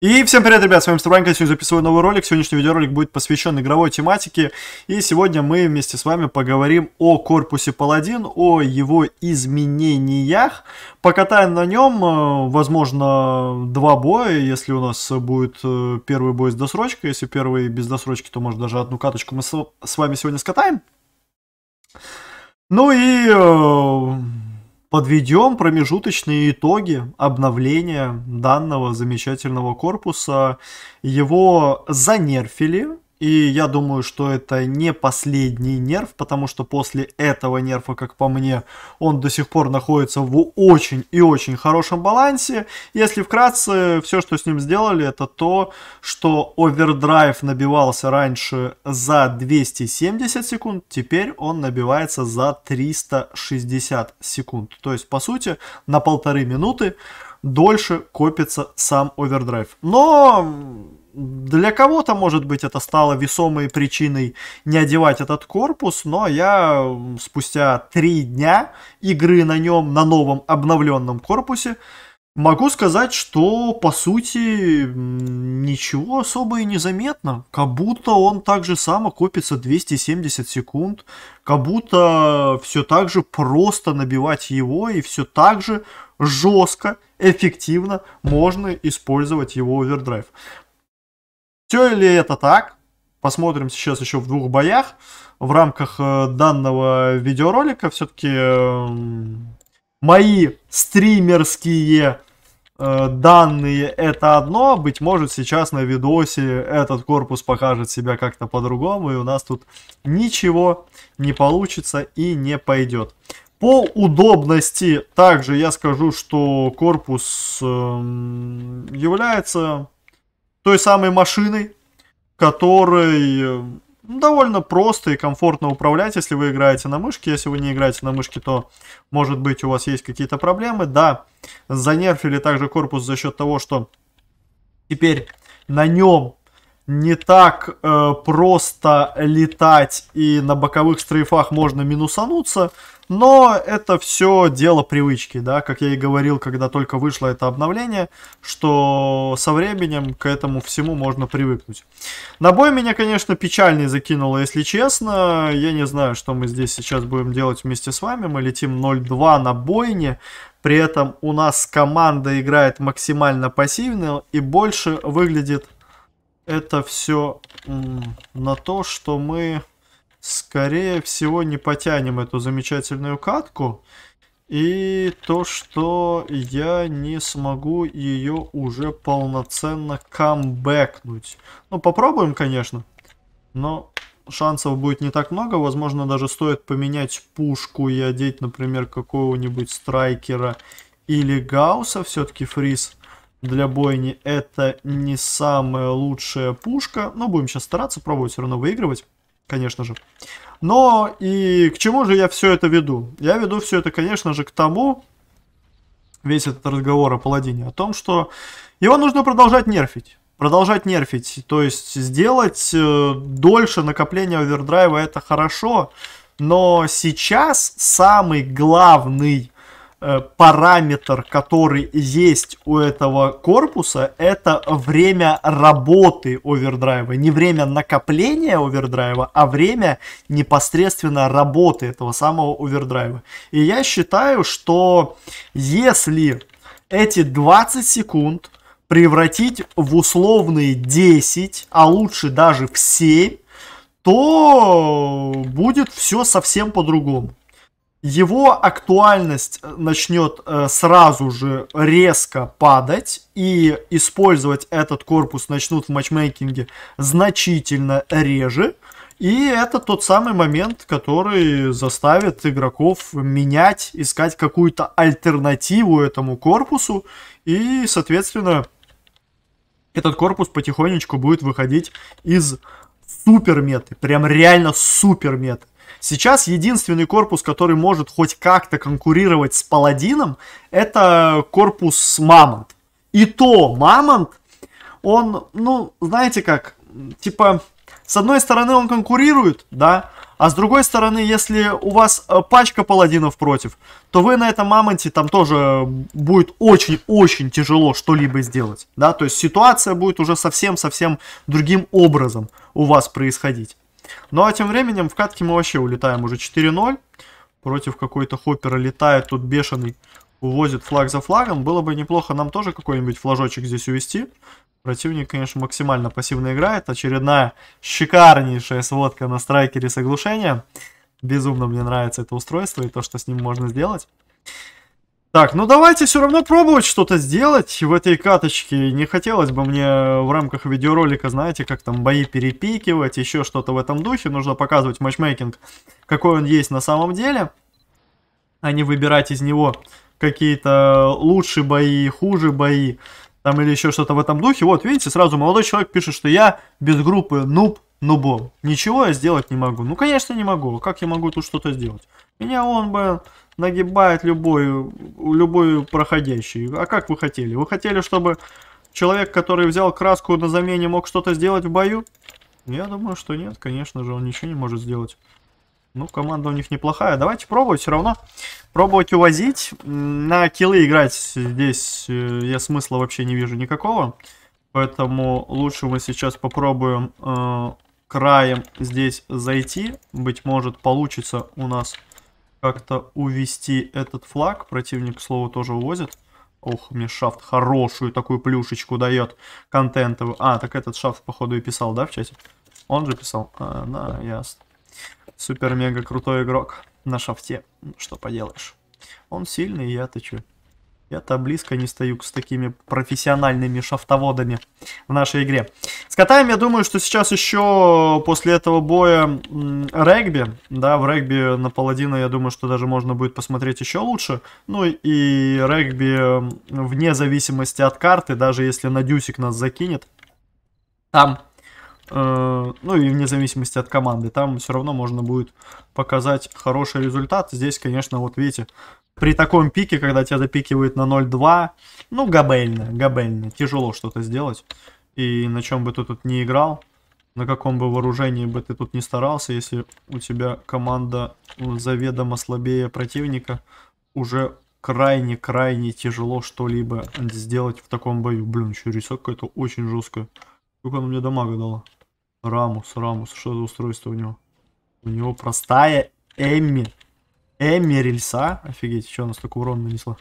И всем привет, ребят, с вами Стурбанько, сегодня записываю новый ролик. Сегодняшний видеоролик будет посвящен игровой тематике. И сегодня мы вместе с вами поговорим о корпусе Паладин, о его изменениях. Покатаем на нем, э, возможно, два боя, если у нас будет э, первый бой с досрочкой. Если первый без досрочки, то может даже одну каточку мы с вами сегодня скатаем. Ну и э, подведем промежуточные итоги обновления данного замечательного корпуса. Его занерфили, и я думаю, что это не последний нерв, потому что после этого нерва, как по мне, он до сих пор находится в очень и очень хорошем балансе. Если вкратце, все, что с ним сделали, это то, что овердрайв набивался раньше за 270 секунд, теперь он набивается за 360 секунд. То есть, по сути, на полторы минуты дольше копится сам овердрайв. Но для кого-то, может быть, это стало весомой причиной не одевать этот корпус, но я спустя три дня игры на нем, на новом обновленном корпусе, Могу сказать, что по сути ничего особо и не заметно. Как будто он так же само копится 270 секунд, как будто все так же просто набивать его и все так же жестко, эффективно можно использовать его овердрайв. Все ли это так? Посмотрим сейчас еще в двух боях. В рамках э, данного видеоролика все-таки эм, мои стримерские э, данные это одно, быть может сейчас на видосе этот корпус покажет себя как-то по-другому и у нас тут ничего не получится и не пойдет. По удобности также я скажу, что корпус эм, является той самой машиной, которой э, довольно просто и комфортно управлять, если вы играете на мышке. Если вы не играете на мышке, то, может быть, у вас есть какие-то проблемы. Да, занерфили также корпус за счет того, что теперь на нем не так э, просто летать и на боковых стрейфах можно минусануться. Но это все дело привычки, да, как я и говорил, когда только вышло это обновление, что со временем к этому всему можно привыкнуть. На бой меня, конечно, печальный закинуло, если честно. Я не знаю, что мы здесь сейчас будем делать вместе с вами. Мы летим 0-2 на бойне. При этом у нас команда играет максимально пассивно и больше выглядит это все на то, что мы скорее всего, не потянем эту замечательную катку. И то, что я не смогу ее уже полноценно камбэкнуть. Ну, попробуем, конечно. Но шансов будет не так много. Возможно, даже стоит поменять пушку и одеть, например, какого-нибудь страйкера или гауса. Все-таки фриз для бойни это не самая лучшая пушка. Но будем сейчас стараться, пробовать все равно выигрывать конечно же. Но и к чему же я все это веду? Я веду все это, конечно же, к тому, весь этот разговор о Паладине, о том, что его нужно продолжать нерфить. Продолжать нерфить, то есть сделать э, дольше накопление овердрайва это хорошо, но сейчас самый главный Э, параметр, который есть у этого корпуса, это время работы овердрайва. Не время накопления овердрайва, а время непосредственно работы этого самого овердрайва. И я считаю, что если эти 20 секунд превратить в условные 10, а лучше даже в 7, то будет все совсем по-другому его актуальность э, начнет э, сразу же резко падать, и использовать этот корпус начнут в матчмейкинге значительно реже. И это тот самый момент, который заставит игроков менять, искать какую-то альтернативу этому корпусу. И, соответственно, этот корпус потихонечку будет выходить из супер меты, прям реально супер меты. Сейчас единственный корпус, который может хоть как-то конкурировать с Паладином, это корпус Мамонт. И то Мамонт, он, ну, знаете как, типа, с одной стороны он конкурирует, да, а с другой стороны, если у вас э, пачка паладинов против, то вы на этом мамонте там тоже будет очень-очень тяжело что-либо сделать. Да? То есть ситуация будет уже совсем-совсем другим образом у вас происходить. Ну а тем временем в катке мы вообще улетаем уже 4-0. Против какой-то хоппера летает тут бешеный. Увозит флаг за флагом. Было бы неплохо нам тоже какой-нибудь флажочек здесь увести. Противник, конечно, максимально пассивно играет. Очередная шикарнейшая сводка на страйкере с оглушением. Безумно мне нравится это устройство и то, что с ним можно сделать. Так, ну давайте все равно пробовать что-то сделать в этой каточке. Не хотелось бы мне в рамках видеоролика, знаете, как там бои перепикивать, еще что-то в этом духе. Нужно показывать матчмейкинг, какой он есть на самом деле, а не выбирать из него какие-то лучшие бои, хуже бои, там или еще что-то в этом духе. Вот, видите, сразу молодой человек пишет, что я без группы нуб нубом. Ничего я сделать не могу. Ну, конечно, не могу. Как я могу тут что-то сделать? Меня он бы нагибает любую, любую проходящую. А как вы хотели? Вы хотели, чтобы человек, который взял краску на замене, мог что-то сделать в бою? Я думаю, что нет, конечно же, он ничего не может сделать. Ну, команда у них неплохая. Давайте пробовать все равно. Пробовать увозить. На килы играть здесь э, я смысла вообще не вижу никакого. Поэтому лучше мы сейчас попробуем э, краем здесь зайти. Быть может, получится у нас как-то увести этот флаг. Противник, к слову, тоже увозит. Ох, мне шафт хорошую такую плюшечку дает контентовую. А, так этот шафт, походу, и писал, да, в чате? Он же писал. А, да, ясно. Супер-мега крутой игрок на шафте. Что поделаешь. Он сильный, я-то чё. Я-то близко не стою с такими профессиональными шафтоводами в нашей игре. С котами, я думаю, что сейчас еще после этого боя регби, да, в регби на паладина, я думаю, что даже можно будет посмотреть еще лучше. Ну и регби вне зависимости от карты, даже если на дюсик нас закинет, там, э, ну и вне зависимости от команды, там все равно можно будет показать хороший результат. Здесь, конечно, вот видите, при таком пике, когда тебя допикивают на 0.2, ну, габельно, габельно. Тяжело что-то сделать. И на чем бы ты тут не играл, на каком бы вооружении бы ты тут не старался, если у тебя команда заведомо слабее противника, уже крайне-крайне тяжело что-либо сделать в таком бою. Блин, еще рисок какой-то очень жесткая. Сколько она мне дамага дала? Рамус, Рамус, что за устройство у него? У него простая Эмми Эмерильса? Офигеть, что она столько урона нанесла?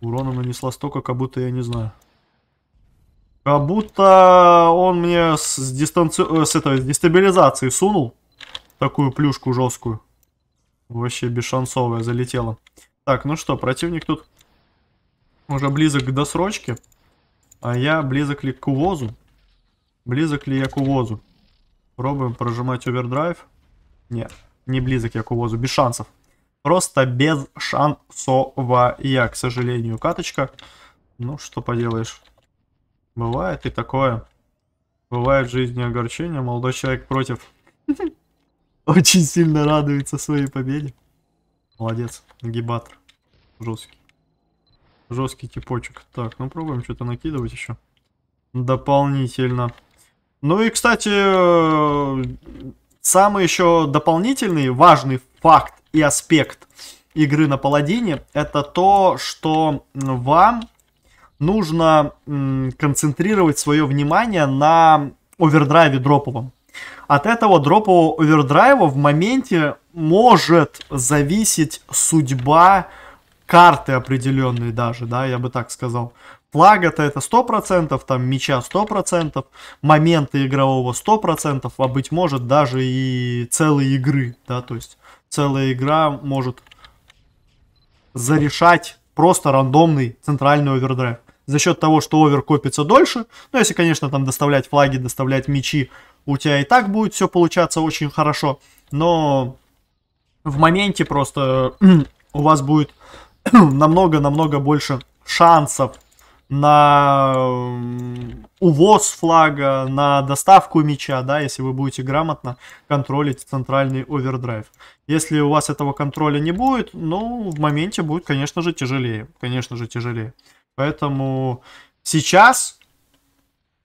Урона нанесла столько, как будто я не знаю. Как будто он мне с, дистанци... Э, с, этого, с дестабилизации сунул. Такую плюшку жесткую. Вообще бесшансовая залетела. Так, ну что, противник тут уже близок к досрочке. А я близок ли к увозу? Близок ли я к увозу? Пробуем прожимать овердрайв. Нет не близок я к увозу, без шансов. Просто без шансовая, к сожалению, каточка. Ну, что поделаешь. Бывает и такое. Бывает в жизни огорчение. Молодой человек против. Очень сильно радуется своей победе. Молодец. Гибатор. Жесткий. Жесткий типочек. Так, ну пробуем что-то накидывать еще. Дополнительно. Ну и, кстати, э, Самый еще дополнительный важный факт и аспект игры на паладине это то, что вам нужно концентрировать свое внимание на овердрайве дроповом. От этого дропового овердрайва в моменте может зависеть судьба карты определенной даже, да, я бы так сказал флага-то это 100%, там мяча 100%, моменты игрового 100%, а быть может даже и целые игры, да, то есть целая игра может зарешать просто рандомный центральный овердрайв. За счет того, что овер копится дольше, ну, если, конечно, там доставлять флаги, доставлять мячи, у тебя и так будет все получаться очень хорошо, но в моменте просто у вас будет намного-намного больше шансов на э, увоз флага, на доставку мяча, да, если вы будете грамотно контролить центральный овердрайв. Если у вас этого контроля не будет, ну, в моменте будет, конечно же, тяжелее. Конечно же, тяжелее. Поэтому сейчас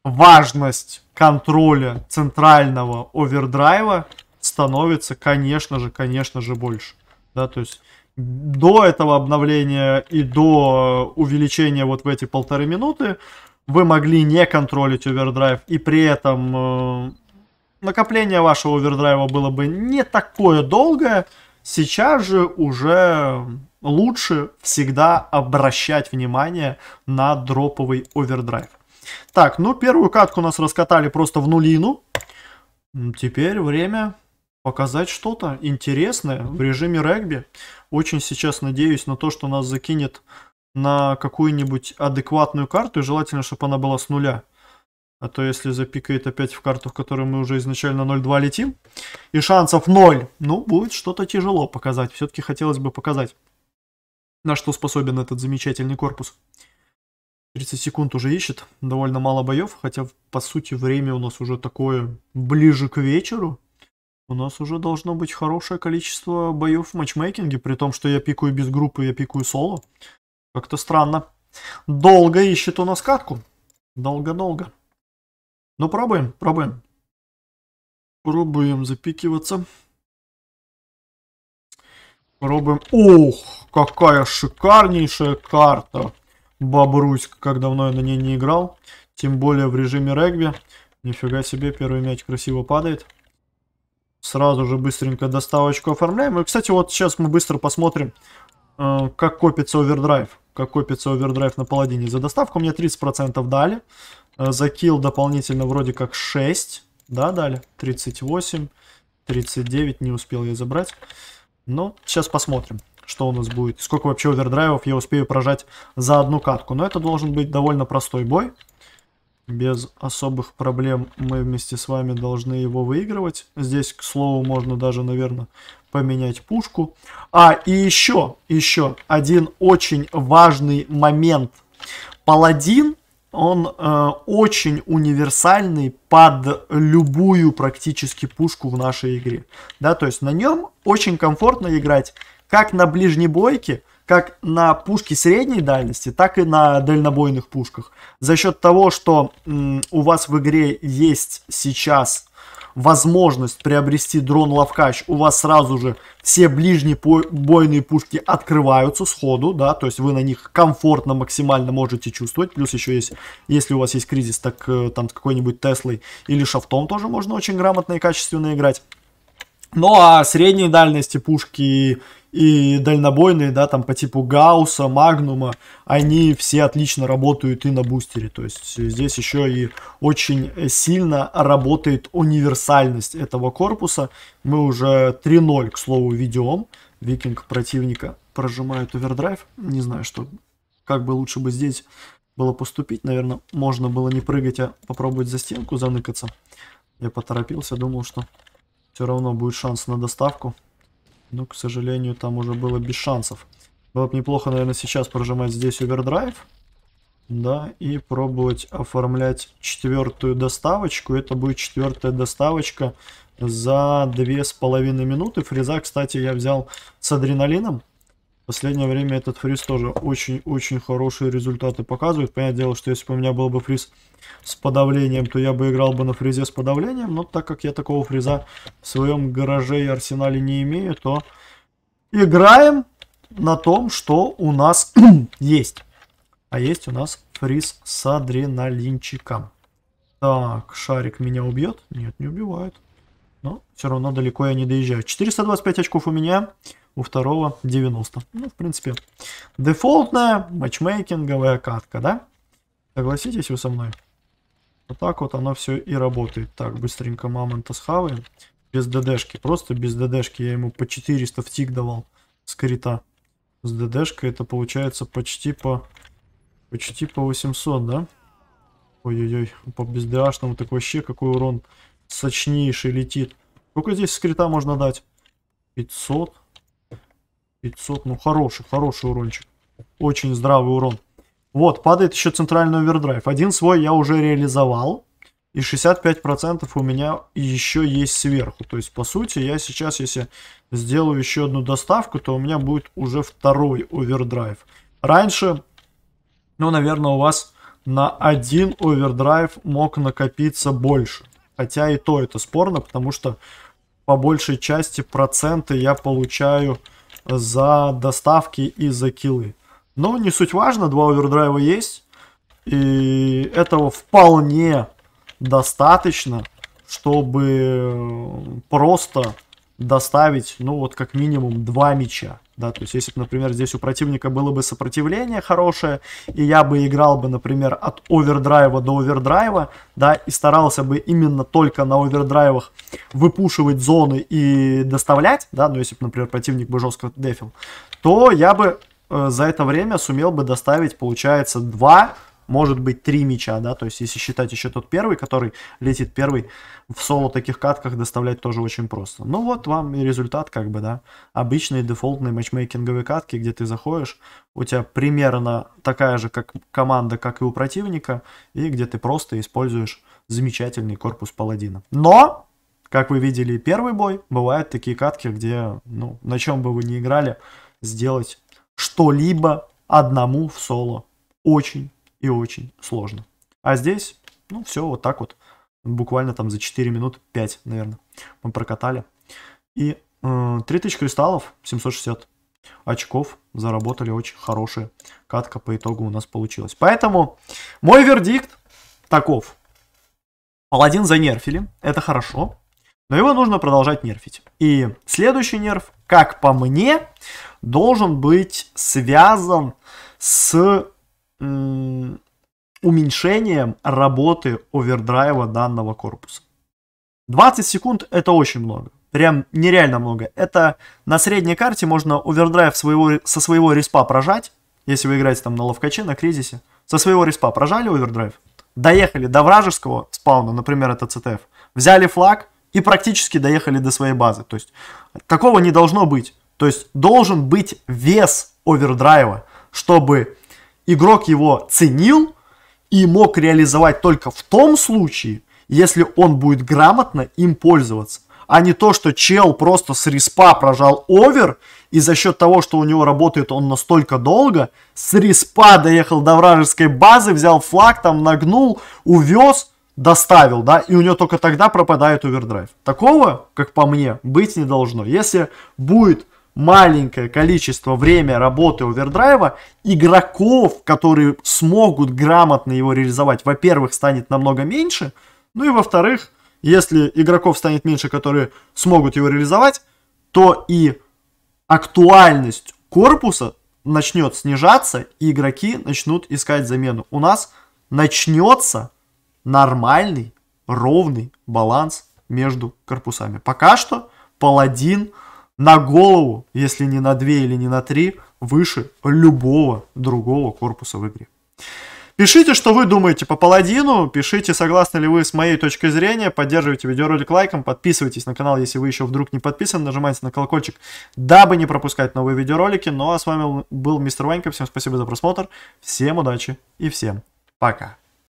важность контроля центрального овердрайва становится, конечно же, конечно же, больше. Да, то есть до этого обновления и до увеличения вот в эти полторы минуты вы могли не контролить овердрайв, и при этом э, накопление вашего овердрайва было бы не такое долгое, сейчас же уже лучше всегда обращать внимание на дроповый овердрайв. Так, ну первую катку у нас раскатали просто в нулину. Теперь время показать что-то интересное в режиме регби. Очень сейчас надеюсь на то, что нас закинет на какую-нибудь адекватную карту, и желательно, чтобы она была с нуля. А то если запикает опять в карту, в которой мы уже изначально 0-2 летим, и шансов 0, ну, будет что-то тяжело показать. Все-таки хотелось бы показать, на что способен этот замечательный корпус. 30 секунд уже ищет, довольно мало боев, хотя, по сути, время у нас уже такое ближе к вечеру. У нас уже должно быть хорошее количество боев в матчмейкинге, при том, что я пикаю без группы, я пикаю соло. Как-то странно. Долго ищет у нас катку. Долго-долго. Но пробуем, пробуем. Пробуем запикиваться. Пробуем. Ух, какая шикарнейшая карта. Бобруська, как давно я на ней не играл. Тем более в режиме регби. Нифига себе, первый мяч красиво падает. Сразу же быстренько доставочку оформляем. И, кстати, вот сейчас мы быстро посмотрим, э, как копится овердрайв. Как копится овердрайв на паладине. За доставку мне 30% дали. Э, за килл дополнительно вроде как 6. Да, дали. 38, 39. Не успел я забрать. Но ну, сейчас посмотрим, что у нас будет. Сколько вообще овердрайвов я успею прожать за одну катку. Но это должен быть довольно простой бой без особых проблем мы вместе с вами должны его выигрывать. Здесь, к слову, можно даже, наверное, поменять пушку. А, и еще, еще один очень важный момент. Паладин, он э, очень универсальный под любую практически пушку в нашей игре. Да, то есть на нем очень комфортно играть как на ближнебойке, бойке, как на пушке средней дальности, так и на дальнобойных пушках. За счет того, что у вас в игре есть сейчас возможность приобрести дрон Лавкач, у вас сразу же все ближние бойные пушки открываются сходу, да, то есть вы на них комфортно максимально можете чувствовать, плюс еще есть, если у вас есть кризис, так э, там с какой-нибудь Теслой или шафтом тоже можно очень грамотно и качественно играть. Ну а средней дальности пушки и дальнобойные, да, там по типу Гауса, Магнума, они все отлично работают и на бустере. То есть здесь еще и очень сильно работает универсальность этого корпуса. Мы уже 3-0, к слову, ведем. Викинг противника прожимает овердрайв. Не знаю, что как бы лучше бы здесь было поступить. Наверное, можно было не прыгать, а попробовать за стенку заныкаться. Я поторопился, думал, что все равно будет шанс на доставку. Но, к сожалению, там уже было без шансов. Было бы неплохо, наверное, сейчас прожимать здесь овердрайв. Да, и пробовать оформлять четвертую доставочку. Это будет четвертая доставочка за две с половиной минуты. Фреза, кстати, я взял с адреналином последнее время этот фриз тоже очень-очень хорошие результаты показывает. Понятное дело, что если бы у меня был бы фриз с подавлением, то я бы играл бы на фризе с подавлением. Но так как я такого фриза в своем гараже и арсенале не имею, то играем на том, что у нас есть. А есть у нас фриз с адреналинчиком. Так, шарик меня убьет? Нет, не убивает. Но все равно далеко я не доезжаю. 425 очков у меня у второго 90. Ну, в принципе, дефолтная матчмейкинговая катка, да? Согласитесь вы со мной? Вот так вот оно все и работает. Так, быстренько мамонта схаваем. Без ДДшки, просто без ДДшки. Я ему по 400 в тик давал с крита. С ДДшкой это получается почти по... Почти по 800, да? Ой-ой-ой, по бездашному так вообще какой урон сочнейший летит. Сколько здесь скрита можно дать? 500? 500, ну хороший, хороший урончик. Очень здравый урон. Вот, падает еще центральный овердрайв. Один свой я уже реализовал. И 65% у меня еще есть сверху. То есть, по сути, я сейчас, если сделаю еще одну доставку, то у меня будет уже второй овердрайв. Раньше, ну, наверное, у вас на один овердрайв мог накопиться больше. Хотя и то это спорно, потому что по большей части проценты я получаю за доставки и за килы. Но не суть важно, два овердрайва есть. И этого вполне достаточно, чтобы просто доставить, ну, вот как минимум два мяча. Да, то есть, если бы, например, здесь у противника было бы сопротивление хорошее, и я бы играл бы, например, от овердрайва до овердрайва, да, и старался бы именно только на овердрайвах выпушивать зоны и доставлять, да, ну, если бы, например, противник бы жестко дефил, то я бы э, за это время сумел бы доставить, получается, два может быть три мяча, да, то есть если считать еще тот первый, который летит первый, в соло таких катках доставлять тоже очень просто. Ну вот вам и результат, как бы, да, обычные дефолтные матчмейкинговые катки, где ты заходишь, у тебя примерно такая же как команда, как и у противника, и где ты просто используешь замечательный корпус паладина. Но как вы видели первый бой, бывают такие катки, где, ну, на чем бы вы ни играли, сделать что-либо одному в соло очень и очень сложно. А здесь, ну, все вот так вот. Буквально там за 4 минуты 5, наверное, мы прокатали. И э, 3000 кристаллов, 760 очков заработали очень хорошая Катка по итогу у нас получилась. Поэтому мой вердикт таков. Паладин занерфили, это хорошо, но его нужно продолжать нерфить. И следующий нерф, как по мне, должен быть связан с уменьшением работы овердрайва данного корпуса. 20 секунд это очень много. Прям нереально много. Это на средней карте можно овердрайв своего, со своего респа прожать, если вы играете там на ловкаче, на кризисе. Со своего респа прожали овердрайв, доехали до вражеского спауна, например, это ЦТФ, взяли флаг и практически доехали до своей базы. То есть такого не должно быть. То есть должен быть вес овердрайва, чтобы игрок его ценил и мог реализовать только в том случае, если он будет грамотно им пользоваться. А не то, что чел просто с респа прожал овер, и за счет того, что у него работает он настолько долго, с респа доехал до вражеской базы, взял флаг, там нагнул, увез, доставил, да, и у него только тогда пропадает овердрайв. Такого, как по мне, быть не должно. Если будет маленькое количество время работы овердрайва, игроков, которые смогут грамотно его реализовать, во-первых, станет намного меньше, ну и во-вторых, если игроков станет меньше, которые смогут его реализовать, то и актуальность корпуса начнет снижаться, и игроки начнут искать замену. У нас начнется нормальный, ровный баланс между корпусами. Пока что паладин на голову, если не на 2 или не на 3, выше любого другого корпуса в игре. Пишите, что вы думаете по паладину, пишите, согласны ли вы с моей точкой зрения, поддерживайте видеоролик лайком, подписывайтесь на канал, если вы еще вдруг не подписаны, нажимайте на колокольчик, дабы не пропускать новые видеоролики. Ну а с вами был Мистер Ванька, всем спасибо за просмотр, всем удачи и всем пока.